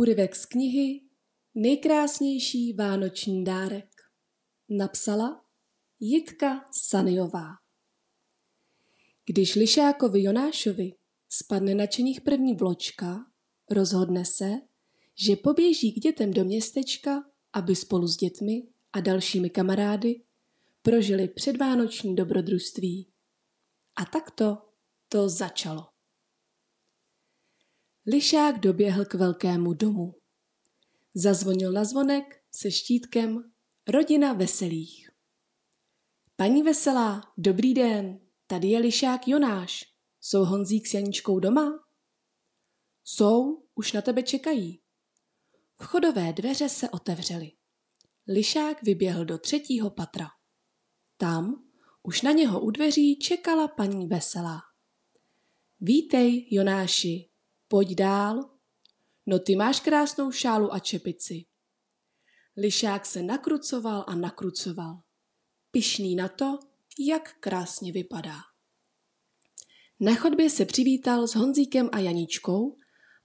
Úryvek z knihy Nejkrásnější vánoční dárek napsala Jitka Saniová. Když Lišákovi Jonášovi spadne na čeních první vločka, rozhodne se, že poběží k dětem do městečka, aby spolu s dětmi a dalšími kamarády prožili předvánoční dobrodružství. A takto to začalo. Lišák doběhl k velkému domu. Zazvonil na zvonek se štítkem Rodina veselých. Paní veselá, dobrý den, tady je Lišák Jonáš. Jsou Honzík s Janičkou doma? Jsou, už na tebe čekají. Vchodové dveře se otevřely. Lišák vyběhl do třetího patra. Tam už na něho u dveří čekala paní Veselá. Vítej, Jonáši, Pojď dál. No ty máš krásnou šálu a čepici. Lišák se nakrucoval a nakrucoval. Pišný na to, jak krásně vypadá. Na chodbě se přivítal s Honzíkem a Janičkou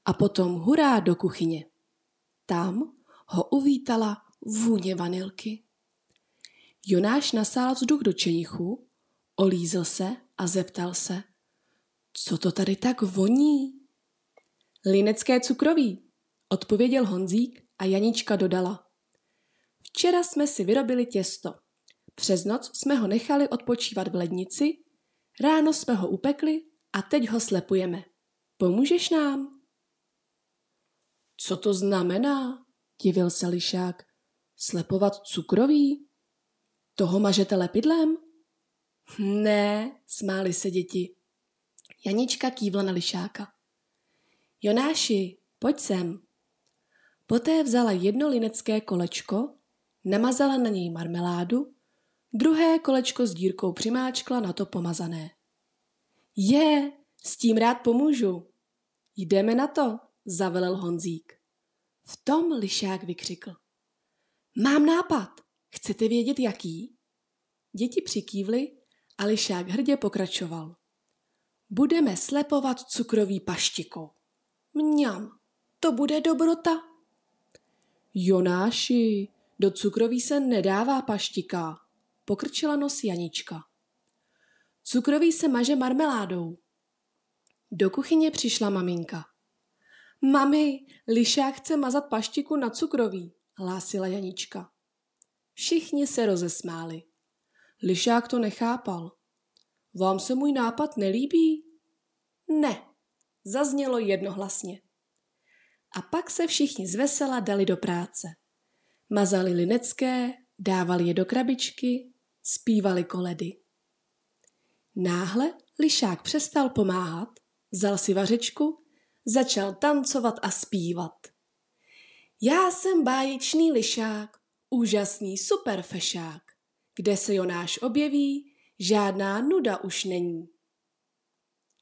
a potom hurá do kuchyně. Tam ho uvítala vůně vanilky. Jonáš nasál vzduch do čenichu, olízl se a zeptal se, co to tady tak voní? Linecké cukroví, odpověděl Honzík a Janička dodala. Včera jsme si vyrobili těsto. Přes noc jsme ho nechali odpočívat v lednici, ráno jsme ho upekli a teď ho slepujeme. Pomůžeš nám? Co to znamená? divil se lišák. Slepovat cukroví? Toho mažete lepidlem? Ne, smáli se děti. Janička kývla na lišáka. Jonáši, pojď sem. Poté vzala jedno linecké kolečko, namazala na něj marmeládu, druhé kolečko s dírkou přimáčkla na to pomazané. Je, s tím rád pomůžu. Jdeme na to, zavelel Honzík. V tom lišák vykřikl. Mám nápad, chcete vědět jaký? Děti přikývly a lišák hrdě pokračoval. Budeme slepovat cukroví paštikou. Mňam, to bude dobrota. Jonáši, do cukroví se nedává paštika, pokrčila nos Janička. Cukroví se maže marmeládou. Do kuchyně přišla maminka. Mami, Lišák chce mazat paštiku na cukroví, hlásila Janička. Všichni se rozesmáli. Lišák to nechápal. Vám se můj nápad nelíbí? Ne, Zaznělo jednohlasně. A pak se všichni zvesela dali do práce. Mazali linecké, dávali je do krabičky, zpívali koledy. Náhle lišák přestal pomáhat, vzal si vařečku, začal tancovat a zpívat. Já jsem báječný lišák, úžasný superfešák. Kde se Jonáš objeví, žádná nuda už není.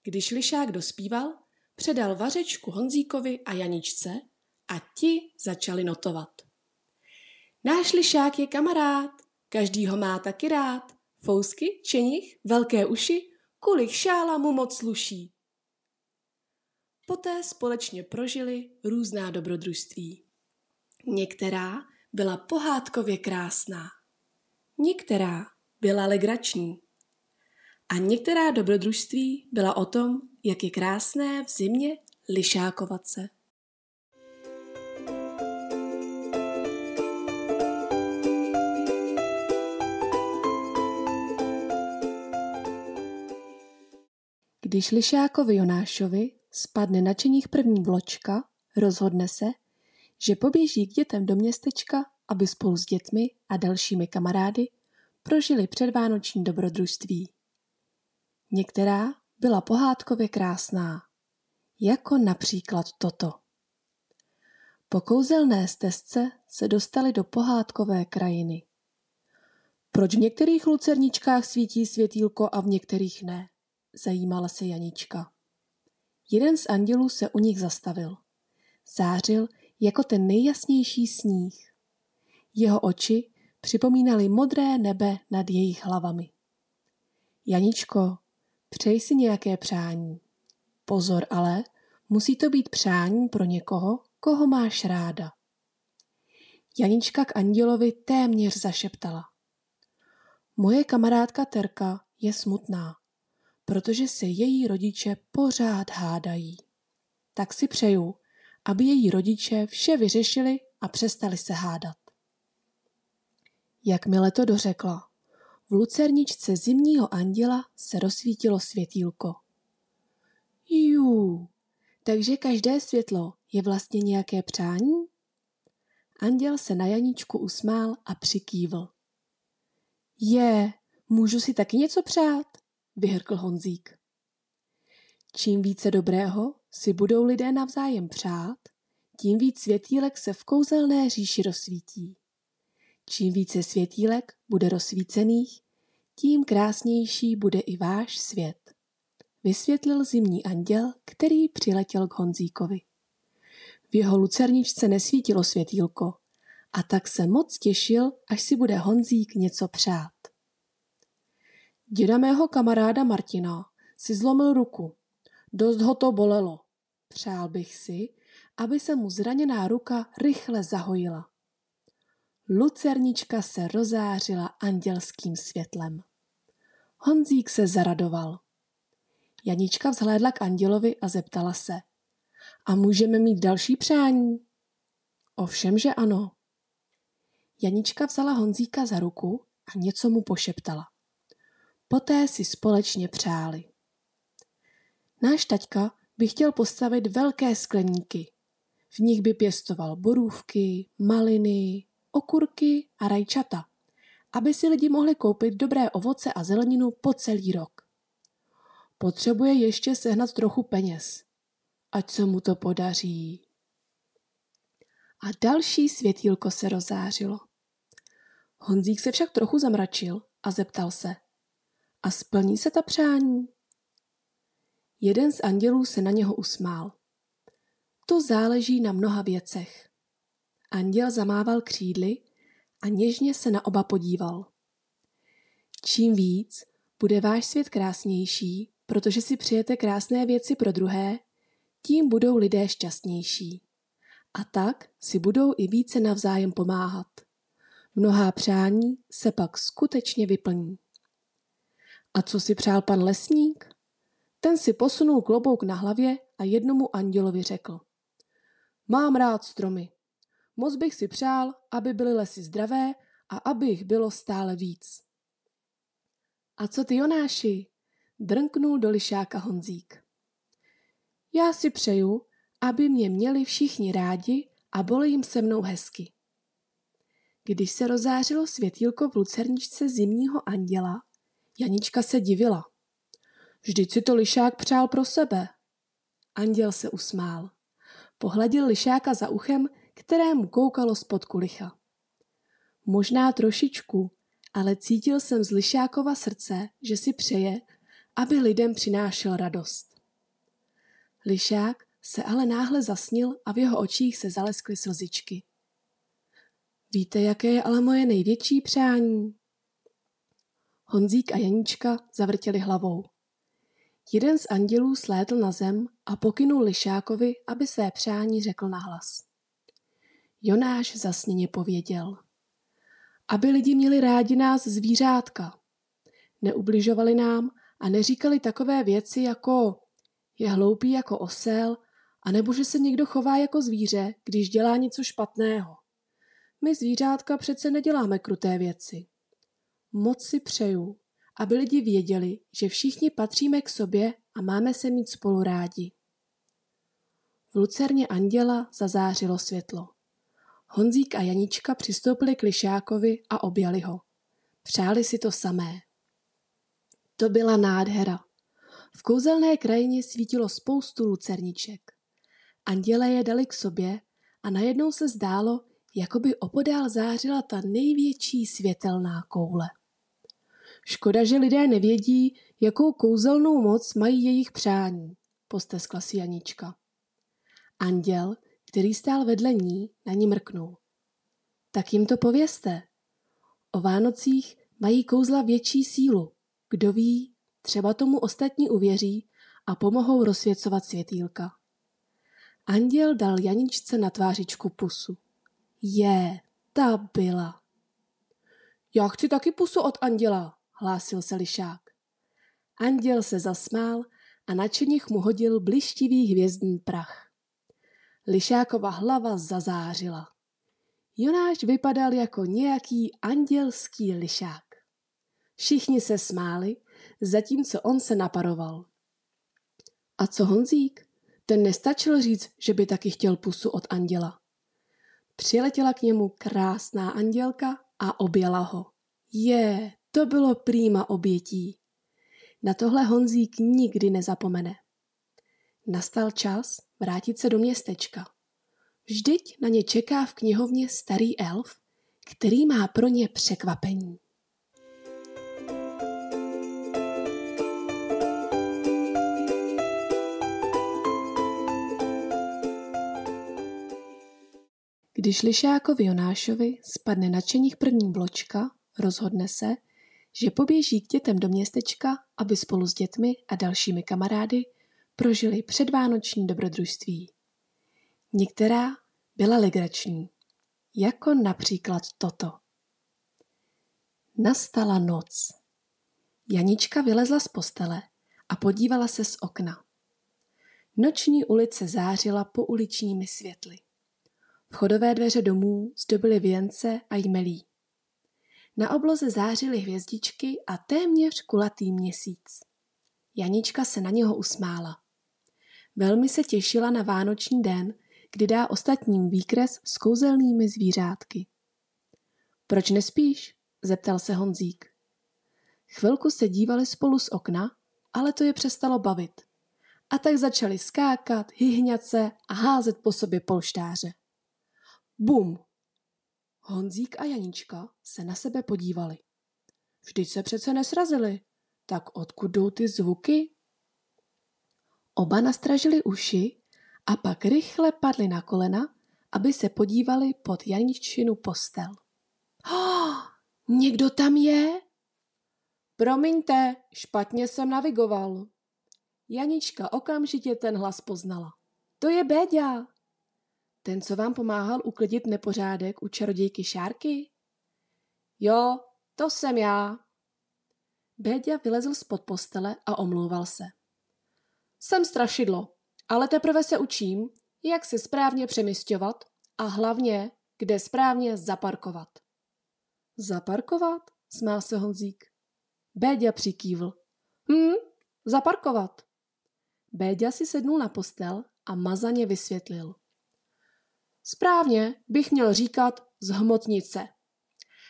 Když lišák dospíval, předal vařečku Honzíkovi a Janičce a ti začali notovat. Náš lišák je kamarád, každý ho má taky rád. Fousky, čenich, velké uši, kulik šála mu moc sluší. Poté společně prožili různá dobrodružství. Některá byla pohádkově krásná, některá byla legrační a některá dobrodružství byla o tom, jak je krásné v zimě lišákovat se. Když lišákovi Jonášovi spadne na čeních první vločka, rozhodne se, že poběží k dětem do městečka, aby spolu s dětmi a dalšími kamarády prožili předvánoční dobrodružství. Některá byla pohádkově krásná. Jako například toto. Po kouzelné stezce se dostali do pohádkové krajiny. Proč v některých lucerničkách svítí světýlko a v některých ne? Zajímala se Janička. Jeden z andělů se u nich zastavil. Zářil jako ten nejjasnější sníh. Jeho oči připomínaly modré nebe nad jejich hlavami. Janičko, Přeji si nějaké přání. Pozor ale, musí to být přání pro někoho, koho máš ráda. Janička k andělovi téměř zašeptala. Moje kamarádka Terka je smutná, protože se její rodiče pořád hádají. Tak si přeju, aby její rodiče vše vyřešili a přestali se hádat. Jakmile to dořekla, v lucerničce zimního anděla se rozsvítilo světílko. Jú, takže každé světlo je vlastně nějaké přání? Anděl se na Janičku usmál a přikývl. Je, můžu si taky něco přát, vyhrkl Honzík. Čím více dobrého si budou lidé navzájem přát, tím víc světílek se v kouzelné říši rozsvítí. Čím více světílek bude rozsvícených, tím krásnější bude i váš svět, vysvětlil zimní anděl, který přiletěl k Honzíkovi. V jeho lucerničce nesvítilo světílko a tak se moc těšil, až si bude Honzík něco přát. Děda mého kamaráda Martina si zlomil ruku. Dost ho to bolelo. Přál bych si, aby se mu zraněná ruka rychle zahojila. Lucernička se rozářila andělským světlem. Honzík se zaradoval. Janička vzhlédla k andělovi a zeptala se. A můžeme mít další přání? Ovšem, že ano. Janička vzala Honzíka za ruku a něco mu pošeptala. Poté si společně přáli. Náš taťka by chtěl postavit velké skleníky. V nich by pěstoval borůvky, maliny, okurky a rajčata, aby si lidi mohli koupit dobré ovoce a zeleninu po celý rok. Potřebuje ještě sehnat trochu peněz. Ať se mu to podaří. A další světílko se rozářilo. Honzík se však trochu zamračil a zeptal se. A splní se ta přání? Jeden z andělů se na něho usmál. To záleží na mnoha věcech. Anděl zamával křídly a něžně se na oba podíval. Čím víc bude váš svět krásnější, protože si přijete krásné věci pro druhé, tím budou lidé šťastnější. A tak si budou i více navzájem pomáhat. Mnohá přání se pak skutečně vyplní. A co si přál pan lesník? Ten si posunul klobouk na hlavě a jednomu andělovi řekl. Mám rád stromy, Moc bych si přál, aby byly lesy zdravé a aby jich bylo stále víc. A co ty, Jonáši? Drnknul do lišáka Honzík. Já si přeju, aby mě měli všichni rádi a byli jim se mnou hezky. Když se rozářilo světílko v lucerničce zimního anděla, Janička se divila. Vždyť si to lišák přál pro sebe. Anděl se usmál. Pohladil lišáka za uchem které mu koukalo spod kulicha. Možná trošičku, ale cítil jsem z Lišákova srdce, že si přeje, aby lidem přinášel radost. Lišák se ale náhle zasnil a v jeho očích se zaleskly slzičky. Víte, jaké je ale moje největší přání? Honzík a Janíčka zavrtěli hlavou. Jeden z andělů slétl na zem a pokynul Lišákovi, aby své přání řekl nahlas. Jonáš zasněně pověděl. Aby lidi měli rádi nás zvířátka. Neubližovali nám a neříkali takové věci jako je hloupý jako osel, anebo že se někdo chová jako zvíře, když dělá něco špatného. My zvířátka přece neděláme kruté věci. Moc si přeju, aby lidi věděli, že všichni patříme k sobě a máme se mít spolu rádi. V lucerně anděla zazářilo světlo. Honzík a Janíčka přistoupili k Lišákovi a objali ho. Přáli si to samé. To byla nádhera. V kouzelné krajině svítilo spoustu lucerniček. Anděle je dali k sobě a najednou se zdálo, jako by opodál zářila ta největší světelná koule. Škoda, že lidé nevědí, jakou kouzelnou moc mají jejich přání, posteskla si Janička. Anděl, který stál vedle ní, na ní mrknul. Tak jim to povězte. O Vánocích mají kouzla větší sílu. Kdo ví, třeba tomu ostatní uvěří a pomohou rozsvěcovat světýlka. Anděl dal Janičce na tvářičku pusu. Je, ta byla. Já chci taky pusu od anděla, hlásil se lišák. Anděl se zasmál a na čenich mu hodil blištivý hvězdný prach. Lišákova hlava zazářila. Jonáš vypadal jako nějaký andělský lišák. Všichni se smáli, zatímco on se naparoval. A co Honzík? Ten nestačil říct, že by taky chtěl pusu od anděla. Přiletěla k němu krásná andělka a objela ho. Je, to bylo prýma obětí. Na tohle Honzík nikdy nezapomene. Nastal čas vrátit se do městečka. Vždyť na ně čeká v knihovně starý elf, který má pro ně překvapení. Když Lišákovi Jonášovi spadne na čeních první vločka, rozhodne se, že poběží k dětem do městečka, aby spolu s dětmi a dalšími kamarády prožili předvánoční dobrodružství. Některá byla legrační, jako například toto. Nastala noc. Janička vylezla z postele a podívala se z okna. Noční ulice zářila po uličními světly. Vchodové dveře domů zdobily věnce a jmelí. Na obloze zářily hvězdičky a téměř kulatý měsíc. Janička se na něho usmála. Velmi se těšila na Vánoční den, kdy dá ostatním výkres s kouzelnými zvířátky. Proč nespíš? zeptal se Honzík. Chvilku se dívali spolu z okna, ale to je přestalo bavit. A tak začali skákat, hyhňat se a házet po sobě polštáře. Bum! Honzík a Janička se na sebe podívali. Vždyť se přece nesrazili. Tak odkud jdou ty zvuky? Oba nastražili uši a pak rychle padli na kolena, aby se podívali pod Janičinu postel. Oh, někdo tam je? Promiňte, špatně jsem navigoval. Janička okamžitě ten hlas poznala. To je Béďa. Ten, co vám pomáhal uklidit nepořádek u čarodějky Šárky? Jo, to jsem já. Béďa vylezl spod postele a omlouval se. Jsem strašidlo, ale teprve se učím, jak se správně přemysťovat a hlavně, kde správně zaparkovat. Zaparkovat? smál se Honzík. Béďa přikývl. Hm, zaparkovat. Béďa si sednul na postel a mazaně vysvětlil. Správně bych měl říkat zhmotnice.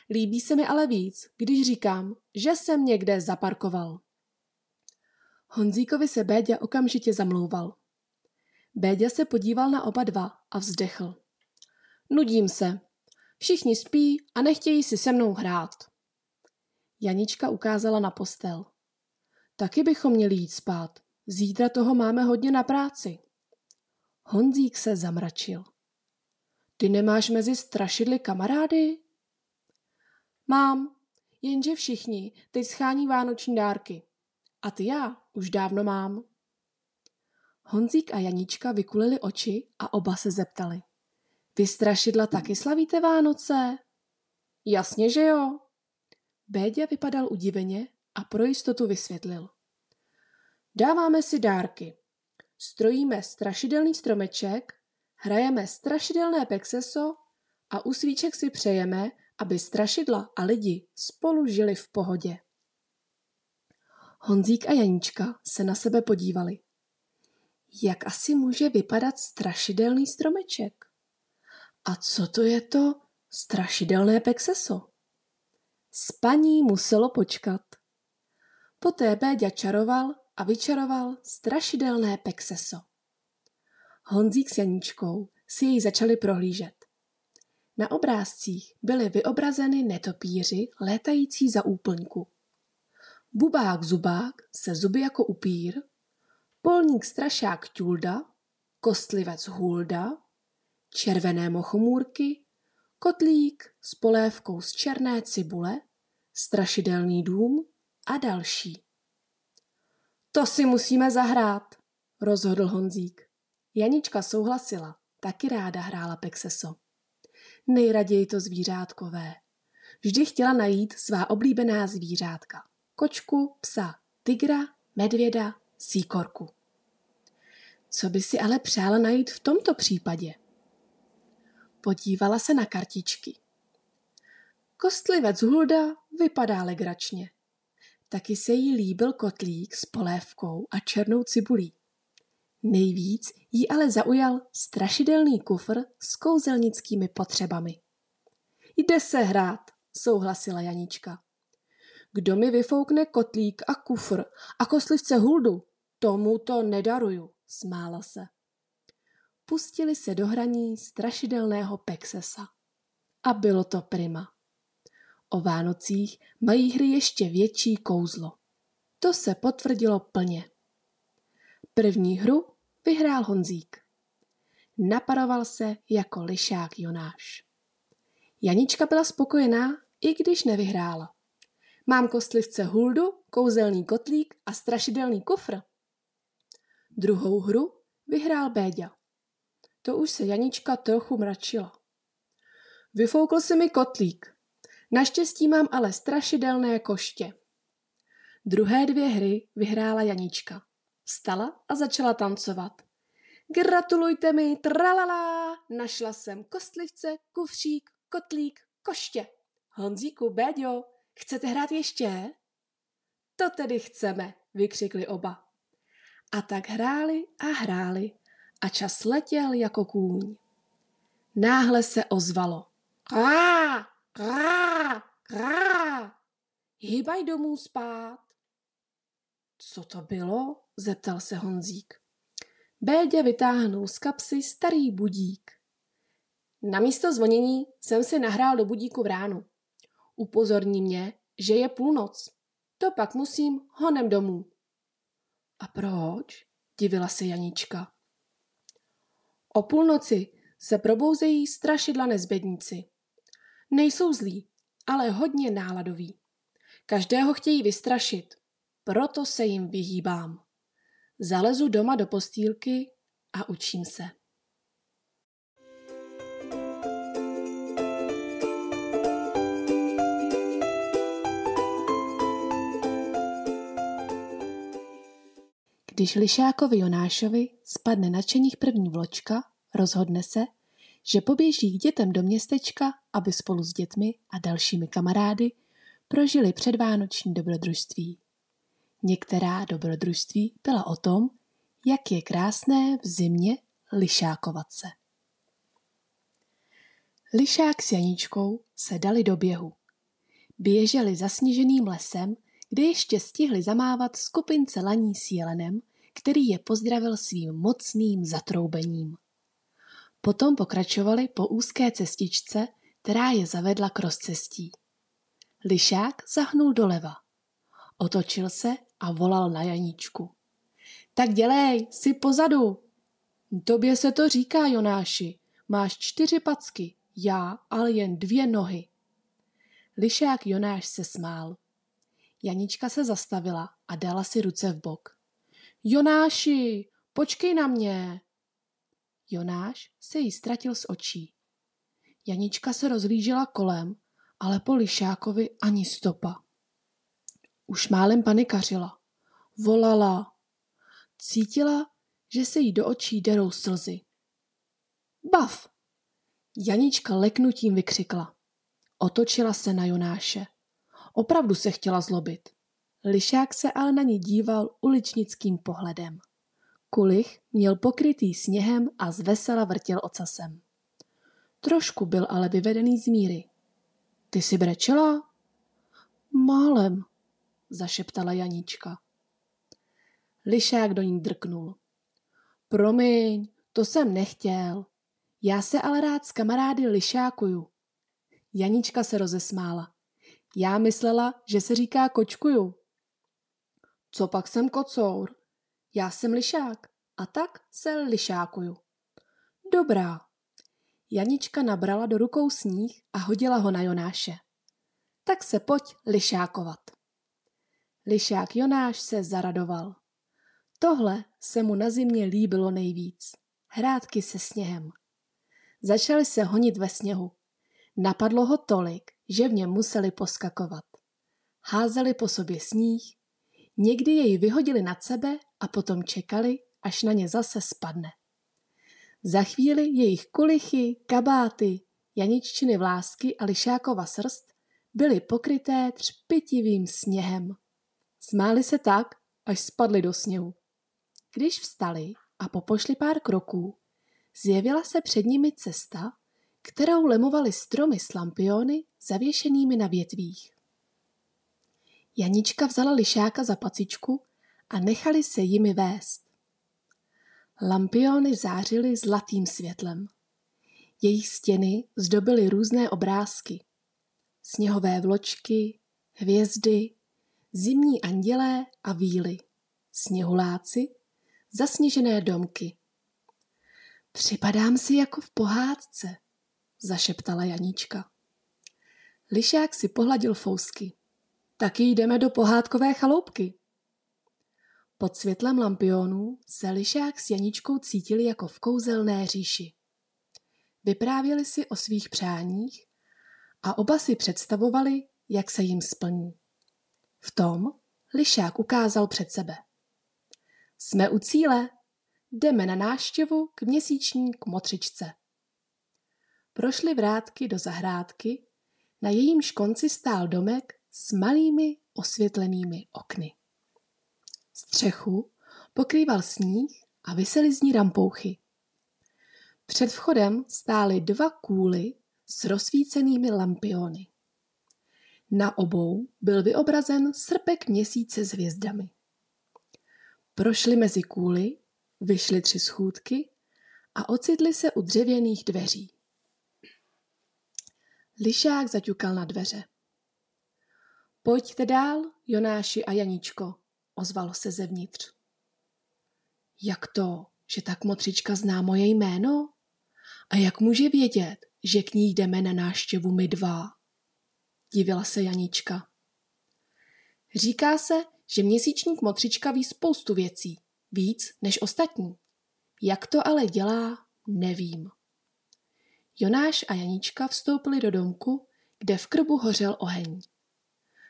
Líbí se mi ale víc, když říkám, že jsem někde zaparkoval. Honzíkovi se Béďa okamžitě zamlouval. Béďa se podíval na oba dva a vzdechl. Nudím se. Všichni spí a nechtějí si se mnou hrát. Janička ukázala na postel. Taky bychom měli jít spát. Zítra toho máme hodně na práci. Honzík se zamračil. Ty nemáš mezi strašidly kamarády? Mám, jenže všichni teď schání vánoční dárky a ty já už dávno mám. Honzík a Janíčka vykulili oči a oba se zeptali. Vy strašidla taky slavíte Vánoce? Jasně, že jo. Béďa vypadal udiveně a pro jistotu vysvětlil. Dáváme si dárky. Strojíme strašidelný stromeček, hrajeme strašidelné pexeso a u svíček si přejeme, aby strašidla a lidi spolu žili v pohodě. Honzík a Janíčka se na sebe podívali. Jak asi může vypadat strašidelný stromeček? A co to je to strašidelné pekseso? Spaní muselo počkat. Poté Béďa čaroval a vyčaroval strašidelné pekseso. Honzík s Janíčkou si jej začali prohlížet. Na obrázcích byly vyobrazeny netopíři létající za úplňku bubák zubák se zuby jako upír, polník strašák ťulda, kostlivec hulda, červené mochomůrky, kotlík s polévkou z černé cibule, strašidelný dům a další. To si musíme zahrát, rozhodl Honzík. Janička souhlasila, taky ráda hrála pekseso. Nejraději to zvířátkové. Vždy chtěla najít svá oblíbená zvířátka kočku, psa, tygra, medvěda, síkorku. Co by si ale přála najít v tomto případě? Podívala se na kartičky. Kostlivec Hulda vypadá legračně. Taky se jí líbil kotlík s polévkou a černou cibulí. Nejvíc jí ale zaujal strašidelný kufr s kouzelnickými potřebami. Jde se hrát, souhlasila Janička. Kdo mi vyfoukne kotlík a kufr a koslivce huldu, tomu to nedaruju, smála se. Pustili se do hraní strašidelného Pexesa. A bylo to prima. O Vánocích mají hry ještě větší kouzlo. To se potvrdilo plně. První hru vyhrál Honzík. Naparoval se jako lišák Jonáš. Janička byla spokojená, i když nevyhrála. Mám kostlivce Huldu, kouzelný kotlík a strašidelný kufr. Druhou hru vyhrál Béďa. To už se Janička trochu mračila. Vyfoukl se mi kotlík. Naštěstí mám ale strašidelné koště. Druhé dvě hry vyhrála Janička. Vstala a začala tancovat. Gratulujte mi, tralala, našla jsem kostlivce, kufřík, kotlík, koště. Honzíku, Béďo, Chcete hrát ještě? To tedy chceme, vykřikli oba. A tak hráli a hráli a čas letěl jako kůň. Náhle se ozvalo. Krá, krá, krá. Hýbaj domů spát. Co to bylo? zeptal se Honzík. Bédě vytáhnul z kapsy starý budík. Na místo zvonění jsem si nahrál do budíku v ránu. Upozorní mě, že je půlnoc. To pak musím honem domů. A proč? divila se Janička. O půlnoci se probouzejí strašidla nezbedníci. Nejsou zlí, ale hodně náladoví. Každého chtějí vystrašit, proto se jim vyhýbám. Zalezu doma do postýlky a učím se. Když Lišákovi Jonášovi spadne na čeních první vločka, rozhodne se, že poběží k dětem do městečka, aby spolu s dětmi a dalšími kamarády prožili předvánoční dobrodružství. Některá dobrodružství byla o tom, jak je krásné v zimě lišákovat se. Lišák s Janíčkou se dali do běhu. Běželi zasněženým lesem kde ještě stihli zamávat skupince laní s jelenem, který je pozdravil svým mocným zatroubením. Potom pokračovali po úzké cestičce, která je zavedla k rozcestí. Lišák zahnul doleva. Otočil se a volal na Janíčku. Tak dělej, si pozadu. Tobě se to říká, Jonáši. Máš čtyři packy, já ale jen dvě nohy. Lišák Jonáš se smál. Janička se zastavila a dala si ruce v bok. Jonáši, počkej na mě! Jonáš se jí ztratil z očí. Janička se rozlížela kolem, ale po lišákovi ani stopa. Už málem panikařila. Volala. Cítila, že se jí do očí derou slzy. Bav! Janička leknutím vykřikla. Otočila se na Jonáše. Opravdu se chtěla zlobit. Lišák se ale na ní díval uličnickým pohledem. Kulich měl pokrytý sněhem a zvesela vrtěl ocasem. Trošku byl ale vyvedený z míry. Ty si brečela? Málem, zašeptala Janička. Lišák do ní drknul. Promiň, to jsem nechtěl. Já se ale rád s kamarády lišákuju. Janička se rozesmála. Já myslela, že se říká kočkuju. Co pak jsem kocour? Já jsem lišák a tak se lišákuju. Dobrá. Janička nabrala do rukou sníh a hodila ho na Jonáše. Tak se pojď lišákovat. Lišák Jonáš se zaradoval. Tohle se mu na zimě líbilo nejvíc. Hrádky se sněhem. Začali se honit ve sněhu. Napadlo ho tolik, že v něm museli poskakovat. Házeli po sobě sníh, někdy jej vyhodili nad sebe a potom čekali, až na ně zase spadne. Za chvíli jejich kulichy, kabáty, janiččiny vlásky a lišákova srst byly pokryté třpitivým sněhem. Smáli se tak, až spadli do sněhu. Když vstali a popošli pár kroků, zjevila se před nimi cesta, kterou lemovaly stromy s lampiony zavěšenými na větvích. Janička vzala lišáka za pacičku a nechali se jimi vést. Lampiony zářily zlatým světlem. Jejich stěny zdobily různé obrázky. Sněhové vločky, hvězdy, zimní andělé a víly, sněhuláci, zasněžené domky. Připadám si jako v pohádce, zašeptala Janíčka. Lišák si pohladil fousky. Taky jdeme do pohádkové chaloupky. Pod světlem lampionů se Lišák s Janíčkou cítili jako v kouzelné říši. Vyprávěli si o svých přáních a oba si představovali, jak se jim splní. V tom Lišák ukázal před sebe. Jsme u cíle. Jdeme na náštěvu k měsíční kmotřičce. Prošli vrátky do zahrádky, na jejímž konci stál domek s malými osvětlenými okny. Střechu pokrýval sníh a vysely z ní rampouchy. Před vchodem stály dva kůly s rozsvícenými lampiony. Na obou byl vyobrazen srpek měsíce s hvězdami. Prošli mezi kůly, vyšli tři schůdky a ocitli se u dřevěných dveří. Lišák zaťukal na dveře. Pojďte dál, Jonáši a Janíčko, ozvalo se zevnitř. Jak to, že tak motřička zná moje jméno? A jak může vědět, že k ní jdeme na náštěvu my dva? Divila se Janíčka. Říká se, že měsíčník motřička ví spoustu věcí, víc než ostatní. Jak to ale dělá, nevím. Jonáš a Janíčka vstoupili do domku, kde v krbu hořel oheň.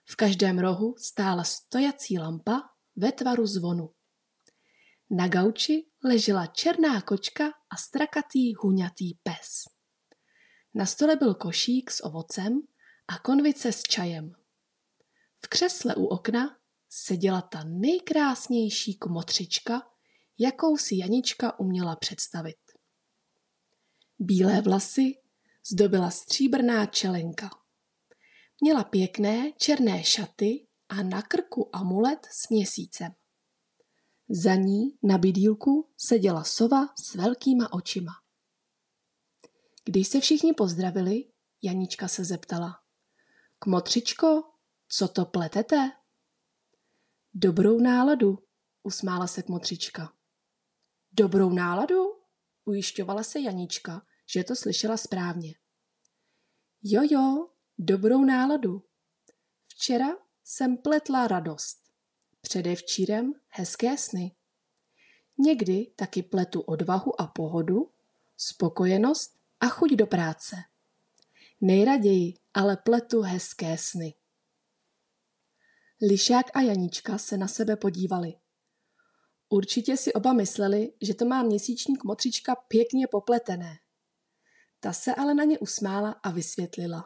V každém rohu stála stojací lampa ve tvaru zvonu. Na gauči ležela černá kočka a strakatý huňatý pes. Na stole byl košík s ovocem a konvice s čajem. V křesle u okna seděla ta nejkrásnější kmotřička, jakou si Janička uměla představit. Bílé vlasy zdobila stříbrná čelenka. Měla pěkné černé šaty a na krku amulet s měsícem. Za ní na bydílku seděla sova s velkýma očima. Když se všichni pozdravili, Janička se zeptala. Kmotřičko, co to pletete? Dobrou náladu, usmála se kmotřička. Dobrou náladu? Ujišťovala se Janička, že to slyšela správně. Jo, jo, dobrou náladu. Včera jsem pletla radost. Předevčírem hezké sny. Někdy taky pletu odvahu a pohodu, spokojenost a chuť do práce. Nejraději ale pletu hezké sny. Lišák a Janička se na sebe podívali. Určitě si oba mysleli, že to má měsíčník motřička pěkně popletené. Ta se ale na ně usmála a vysvětlila.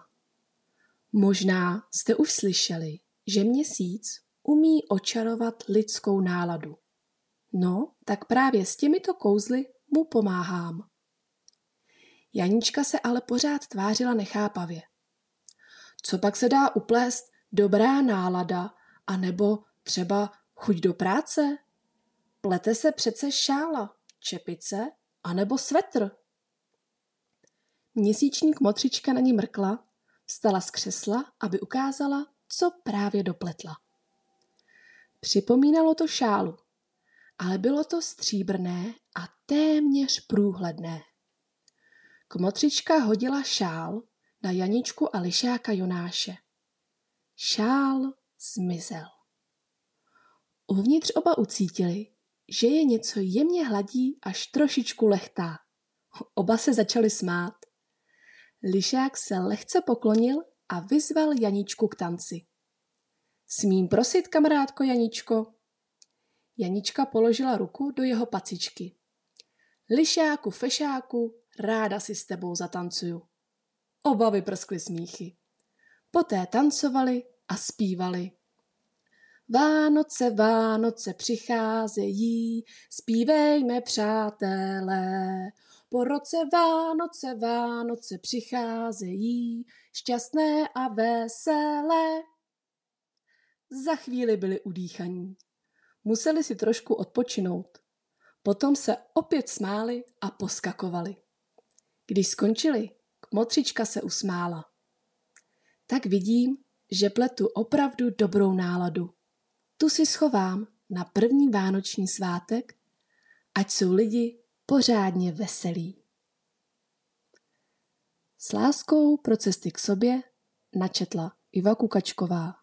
Možná jste už slyšeli, že měsíc umí očarovat lidskou náladu. No, tak právě s těmito kouzly mu pomáhám. Janička se ale pořád tvářila nechápavě. Co pak se dá uplést dobrá nálada, anebo třeba chuť do práce? Plete se přece šála, čepice anebo svetr. Měsíčník motřička na ní mrkla, vstala z křesla, aby ukázala, co právě dopletla. Připomínalo to šálu, ale bylo to stříbrné a téměř průhledné. Kmotřička hodila šál na Janičku a Lišáka Jonáše. Šál zmizel. Uvnitř oba ucítili, že je něco jemně hladí až trošičku lehtá. Oba se začali smát. Lišák se lehce poklonil a vyzval Janičku k tanci. Smím prosit, kamarádko Janičko? Janička položila ruku do jeho pacičky. Lišáku, fešáku, ráda si s tebou zatancuju. Oba vyprskly smíchy. Poté tancovali a zpívali. Vánoce, Vánoce přicházejí, zpívejme přátelé. Po roce Vánoce, Vánoce přicházejí, šťastné a veselé. Za chvíli byli udýchaní. Museli si trošku odpočinout. Potom se opět smáli a poskakovali. Když skončili, motřička se usmála. Tak vidím, že pletu opravdu dobrou náladu tu si schovám na první vánoční svátek, ať jsou lidi pořádně veselí. S láskou pro cesty k sobě načetla Iva Kukačková.